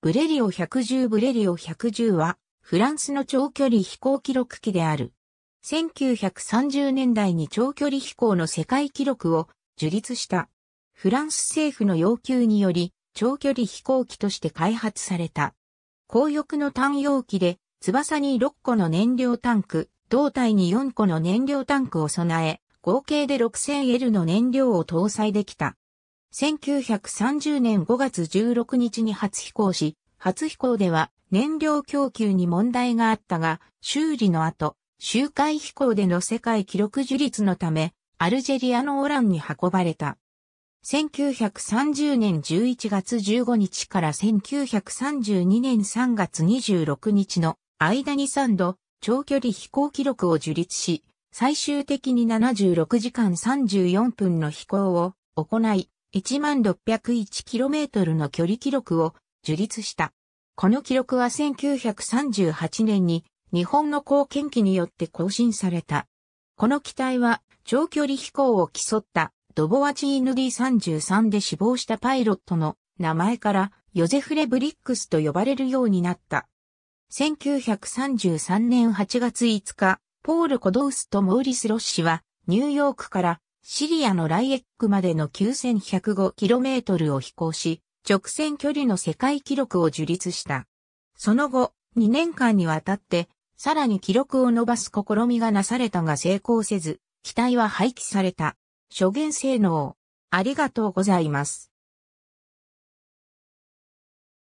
ブレリオ110ブレリオ110は、フランスの長距離飛行記録機である。1930年代に長距離飛行の世界記録を樹立した。フランス政府の要求により、長距離飛行機として開発された。高翼の単容機で、翼に6個の燃料タンク、胴体に4個の燃料タンクを備え、合計で 6000L の燃料を搭載できた。1930年5月16日に初飛行し、初飛行では燃料供給に問題があったが、修理の後、周回飛行での世界記録樹立のため、アルジェリアのオランに運ばれた。1930年11月15日から1932年3月26日の間に3度長距離飛行記録を樹立し、最終的に76時間34分の飛行を行い、1601km の距離記録を樹立した。この記録は1938年に日本の貢献機によって更新された。この機体は長距離飛行を競ったドボワチーヌ D33 で死亡したパイロットの名前からヨゼフレ・ブリックスと呼ばれるようになった。1933年8月5日、ポール・コドウスとモーリス・ロッシはニューヨークからシリアのライエックまでの 9105km を飛行し、直線距離の世界記録を樹立した。その後、2年間にわたって、さらに記録を伸ばす試みがなされたが成功せず、機体は廃棄された。諸元性能。ありがとうございます。